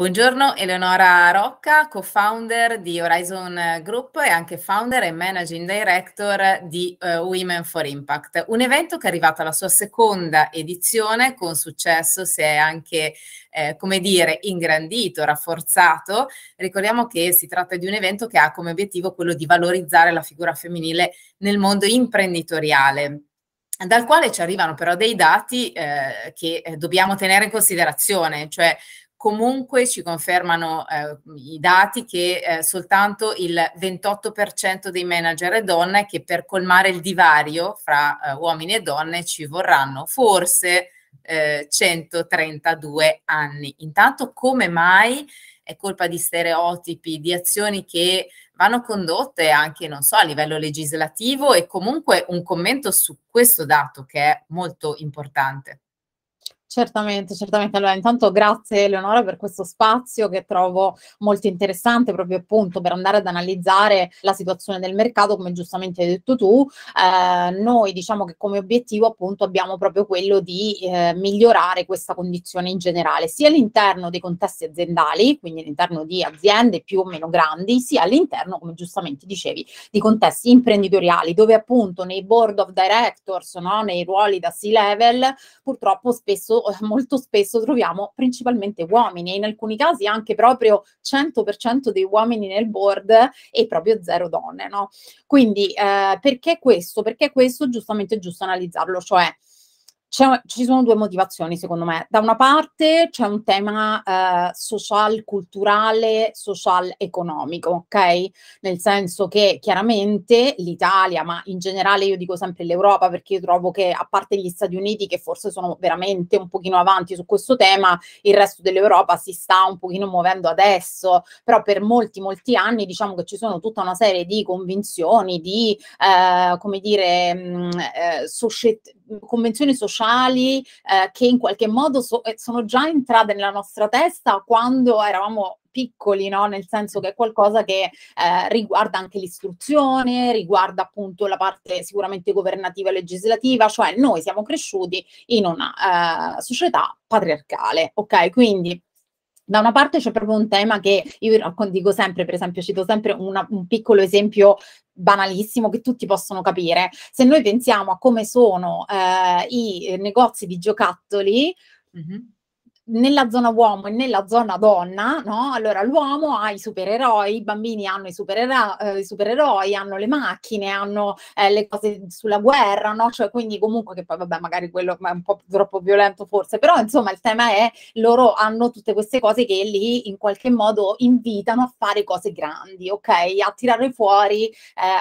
Buongiorno Eleonora Rocca, co-founder di Horizon Group e anche founder e managing director di uh, Women for Impact, un evento che è arrivato alla sua seconda edizione con successo, si è anche, eh, come dire, ingrandito, rafforzato. Ricordiamo che si tratta di un evento che ha come obiettivo quello di valorizzare la figura femminile nel mondo imprenditoriale dal quale ci arrivano però dei dati eh, che eh, dobbiamo tenere in considerazione, cioè comunque ci confermano eh, i dati che eh, soltanto il 28% dei manager è donna e che per colmare il divario fra eh, uomini e donne ci vorranno forse 132 eh, anni. Intanto come mai è colpa di stereotipi, di azioni che vanno condotte anche, non so, a livello legislativo e comunque un commento su questo dato che è molto importante. Certamente, certamente. Allora, intanto grazie Eleonora per questo spazio che trovo molto interessante proprio appunto per andare ad analizzare la situazione del mercato, come giustamente hai detto tu. Eh, noi diciamo che come obiettivo appunto abbiamo proprio quello di eh, migliorare questa condizione in generale, sia all'interno dei contesti aziendali, quindi all'interno di aziende più o meno grandi, sia all'interno, come giustamente dicevi, di contesti imprenditoriali, dove appunto nei board of directors, no, nei ruoli da C-level, purtroppo spesso eh, molto, spesso troviamo principalmente uomini e in alcuni casi anche proprio 100% dei uomini nel board e proprio zero donne, no? Quindi eh, perché questo? Perché questo giustamente è giusto analizzarlo, cioè ci sono due motivazioni, secondo me. Da una parte c'è un tema eh, social, culturale, social economico, ok? Nel senso che chiaramente l'Italia, ma in generale io dico sempre l'Europa, perché io trovo che a parte gli Stati Uniti, che forse sono veramente un pochino avanti su questo tema, il resto dell'Europa si sta un pochino muovendo adesso. Però per molti, molti anni diciamo che ci sono tutta una serie di convinzioni, di, eh, come dire, mh, mm, eh, società convenzioni sociali eh, che in qualche modo so, eh, sono già entrate nella nostra testa quando eravamo piccoli, no? nel senso che è qualcosa che eh, riguarda anche l'istruzione, riguarda appunto la parte sicuramente governativa e legislativa, cioè noi siamo cresciuti in una eh, società patriarcale, ok? Quindi da una parte c'è proprio un tema che io dico sempre, per esempio, cito sempre una, un piccolo esempio banalissimo che tutti possono capire. Se noi pensiamo a come sono eh, i negozi di giocattoli, mm-hmm nella zona uomo e nella zona donna, no? Allora l'uomo ha i supereroi, i bambini hanno i, superero- eh, i supereroi, hanno le macchine, hanno eh, le cose sulla guerra, no? Cioè quindi comunque che poi vabbè magari quello è un po' troppo violento forse, però insomma il tema è loro hanno tutte queste cose che lì in qualche modo invitano a fare cose grandi, ok? A tirare fuori eh,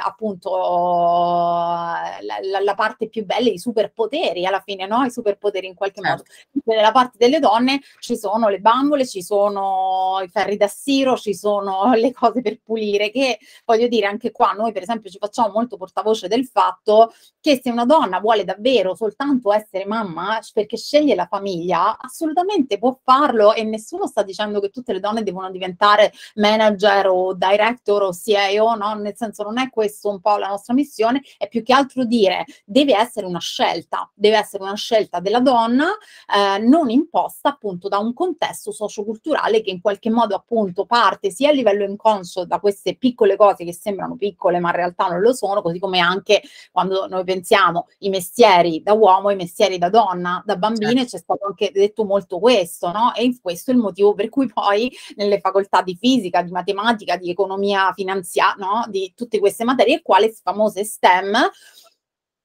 appunto la, la, parte più bella, i superpoteri alla fine, no? I superpoteri in qualche modo. Certo. Nella parte delle donne ci sono le bambole, ci sono i ferri da siro, ci sono le cose per pulire, che voglio dire anche qua noi per esempio ci facciamo molto portavoce del fatto che se una donna vuole davvero soltanto essere mamma perché sceglie la famiglia, assolutamente può farlo e nessuno sta dicendo che tutte le donne devono diventare manager o director o CEO, no? nel senso non è questo un po' la nostra missione, è più che altro dire deve essere una scelta, deve essere una scelta della donna eh, non imposta appunto appunto da un contesto socioculturale che in qualche modo appunto parte sia a livello inconscio da queste piccole cose che sembrano piccole ma in realtà non lo sono, così come anche quando noi pensiamo i mestieri da uomo, i mestieri da donna, da bambine, certo. c'è stato anche detto molto questo, no? E questo è il motivo per cui poi nelle facoltà di fisica, di matematica, di economia finanziaria, no? di tutte queste materie, quale famose STEM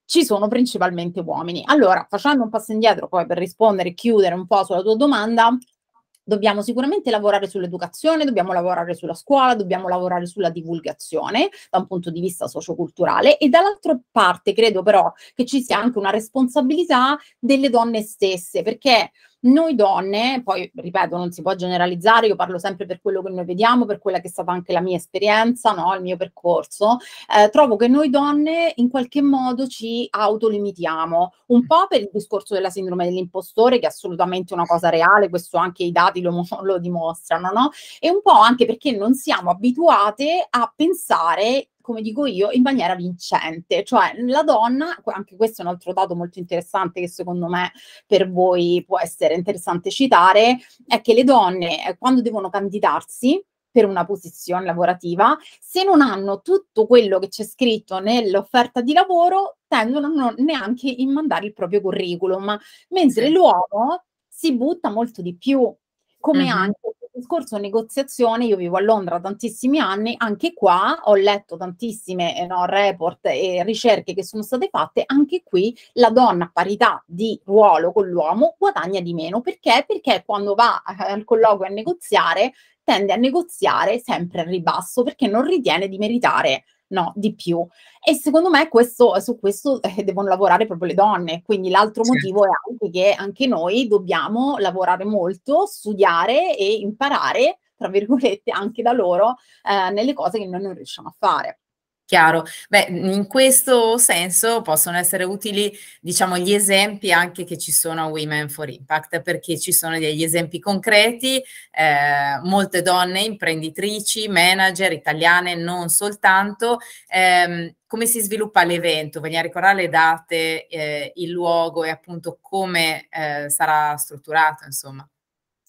ci sono principalmente uomini. Allora, facendo un passo indietro poi per rispondere e chiudere un po' sulla tua domanda, dobbiamo sicuramente lavorare sull'educazione, dobbiamo lavorare sulla scuola, dobbiamo lavorare sulla divulgazione da un punto di vista socioculturale e dall'altra parte credo però che ci sia anche una responsabilità delle donne stesse, perché noi donne, poi ripeto, non si può generalizzare, io parlo sempre per quello che noi vediamo, per quella che è stata anche la mia esperienza, no? il mio percorso, eh, trovo che noi donne in qualche modo ci autolimitiamo, un po' per il discorso della sindrome dell'impostore, che è assolutamente una cosa reale, questo anche i dati lo, lo dimostrano, no? e un po' anche perché non siamo abituate a pensare come dico io, in maniera vincente. Cioè la donna, anche questo è un altro dato molto interessante che secondo me per voi può essere interessante citare, è che le donne eh, quando devono candidarsi per una posizione lavorativa, se non hanno tutto quello che c'è scritto nell'offerta di lavoro, tendono a non neanche mandare il proprio curriculum, mentre l'uomo si butta molto di più come mm-hmm. anche il discorso negoziazione, io vivo a Londra tantissimi anni, anche qua ho letto tantissime eh, no, report e ricerche che sono state fatte, anche qui la donna a parità di ruolo con l'uomo guadagna di meno, perché? Perché quando va eh, al colloquio a negoziare tende a negoziare sempre al ribasso perché non ritiene di meritare no, di più. E secondo me questo, su questo eh, devono lavorare proprio le donne, quindi l'altro sì. motivo è anche che anche noi dobbiamo lavorare molto, studiare e imparare, tra virgolette, anche da loro eh, nelle cose che noi non riusciamo a fare. Chiaro. Beh, in questo senso possono essere utili, diciamo, gli esempi anche che ci sono a Women for Impact, perché ci sono degli esempi concreti, eh, molte donne imprenditrici, manager italiane, non soltanto. Ehm, come si sviluppa l'evento? Vogliamo ricordare le date, eh, il luogo e appunto come eh, sarà strutturato, insomma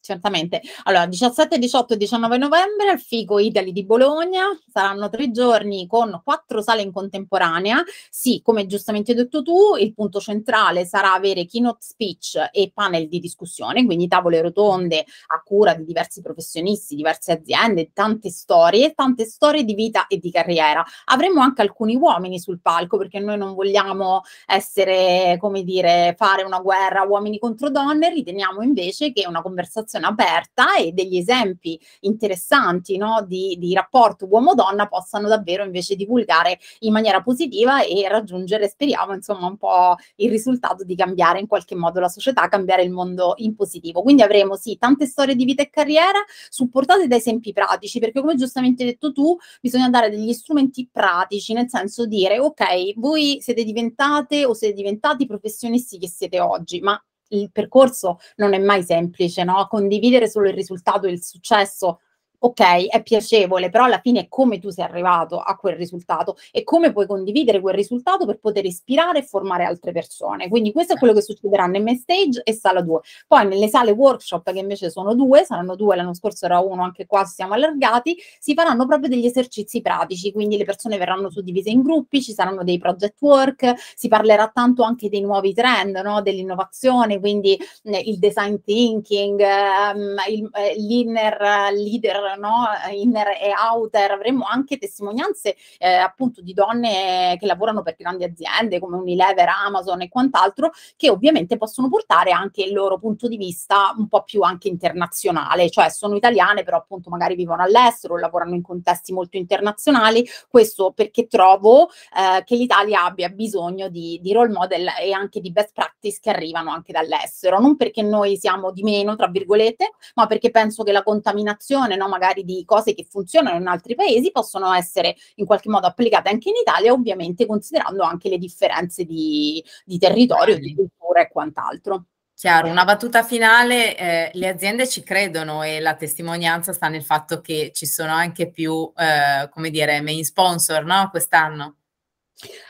certamente. Allora, 17, 18 e 19 novembre al Figo Italy di Bologna, saranno tre giorni con quattro sale in contemporanea. Sì, come giustamente hai detto tu, il punto centrale sarà avere keynote speech e panel di discussione, quindi tavole rotonde a cura di diversi professionisti, diverse aziende, tante storie, tante storie di vita e di carriera. Avremo anche alcuni uomini sul palco perché noi non vogliamo essere, come dire, fare una guerra uomini contro donne, riteniamo invece che una conversazione comunicazione aperta e degli esempi interessanti no, di, di rapporto uomo-donna possano davvero invece divulgare in maniera positiva e raggiungere, speriamo, insomma, un po' il risultato di cambiare in qualche modo la società, cambiare il mondo in positivo. Quindi avremo sì tante storie di vita e carriera supportate da esempi pratici, perché come giustamente hai detto tu, bisogna dare degli strumenti pratici, nel senso dire ok, voi siete diventate o siete diventati professionisti che siete oggi, ma il percorso non è mai semplice, no? Condividere solo il risultato e il successo ok, è piacevole, però alla fine è come tu sei arrivato a quel risultato e come puoi condividere quel risultato per poter ispirare e formare altre persone. Quindi questo è quello che succederà nel main stage e sala 2. Poi nelle sale workshop, che invece sono due, saranno due, l'anno scorso era uno, anche qua siamo allargati, si faranno proprio degli esercizi pratici, quindi le persone verranno suddivise in gruppi, ci saranno dei project work, si parlerà tanto anche dei nuovi trend, no? dell'innovazione, quindi eh, il design thinking, ehm, il, eh, l'inner leader no? inner e outer, avremo anche testimonianze eh, appunto di donne che lavorano per grandi aziende come Unilever, Amazon e quant'altro, che ovviamente possono portare anche il loro punto di vista un po' più anche internazionale, cioè sono italiane però appunto magari vivono all'estero, lavorano in contesti molto internazionali, questo perché trovo eh, che l'Italia abbia bisogno di, di role model e anche di best practice che arrivano anche dall'estero, non perché noi siamo di meno, tra virgolette, ma perché penso che la contaminazione, no, magari magari di cose che funzionano in altri paesi possono essere in qualche modo applicate anche in Italia, ovviamente considerando anche le differenze di, di territorio, di cultura e quant'altro. Chiaro, una battuta finale, eh, le aziende ci credono e la testimonianza sta nel fatto che ci sono anche più, eh, come dire, main sponsor, no? Quest'anno.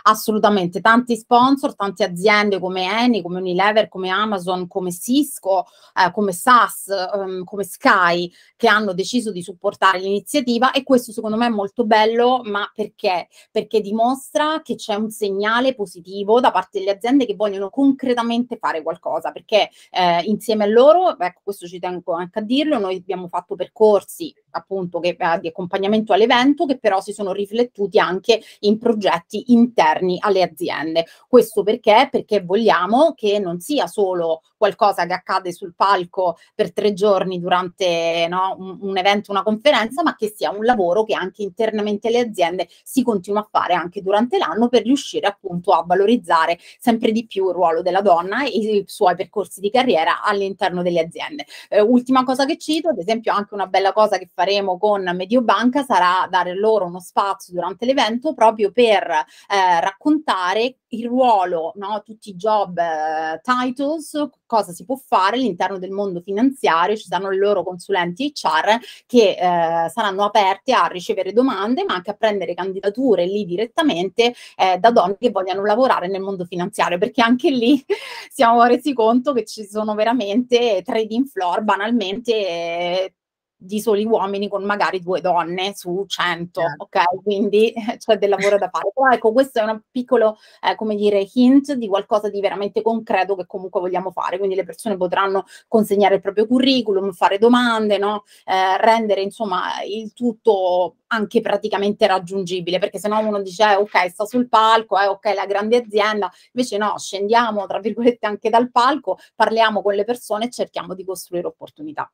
Assolutamente, tanti sponsor, tante aziende come Eni, come Unilever, come Amazon, come Cisco, eh, come SAS, ehm, come Sky, che hanno deciso di supportare l'iniziativa e questo secondo me è molto bello, ma perché? Perché dimostra che c'è un segnale positivo da parte delle aziende che vogliono concretamente fare qualcosa, perché eh, insieme a loro, ecco questo ci tengo anche a dirlo, noi abbiamo fatto percorsi appunto che, eh, di accompagnamento all'evento che però si sono riflettuti anche in progetti interni alle aziende. Questo perché? Perché vogliamo che non sia solo qualcosa che accade sul palco per tre giorni durante no, un, un, evento, una conferenza, ma che sia un lavoro che anche internamente alle aziende si continua a fare anche durante l'anno per riuscire appunto a valorizzare sempre di più il ruolo della donna e i suoi percorsi di carriera all'interno delle aziende. Eh, ultima cosa che cito, ad esempio anche una bella cosa che faremo con Mediobanca sarà dare loro uno spazio durante l'evento proprio per eh, raccontare il ruolo, no? tutti i job eh, titles, cosa si può fare all'interno del mondo finanziario, ci saranno i loro consulenti HR che eh, saranno aperti a ricevere domande, ma anche a prendere candidature lì direttamente eh, da donne che vogliano lavorare nel mondo finanziario, perché anche lì siamo resi conto che ci sono veramente trading floor banalmente. Eh, di soli uomini con magari due donne su 100, yeah. ok? Quindi c'è del lavoro da fare. Però ecco, questo è un piccolo, eh, come dire, hint di qualcosa di veramente concreto che comunque vogliamo fare. Quindi le persone potranno consegnare il proprio curriculum, fare domande, no? Eh, rendere insomma il tutto anche praticamente raggiungibile, perché se no uno dice eh, ok, sta sul palco, eh, ok, la grande azienda, invece no, scendiamo tra virgolette anche dal palco, parliamo con le persone e cerchiamo di costruire opportunità.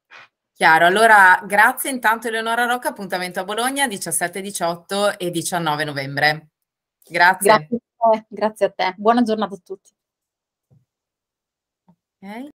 Chiaro, allora grazie intanto Eleonora Rocca, appuntamento a Bologna 17, 18 e 19 novembre. Grazie. Grazie a te, grazie a te. Buona giornata a tutti. Okay.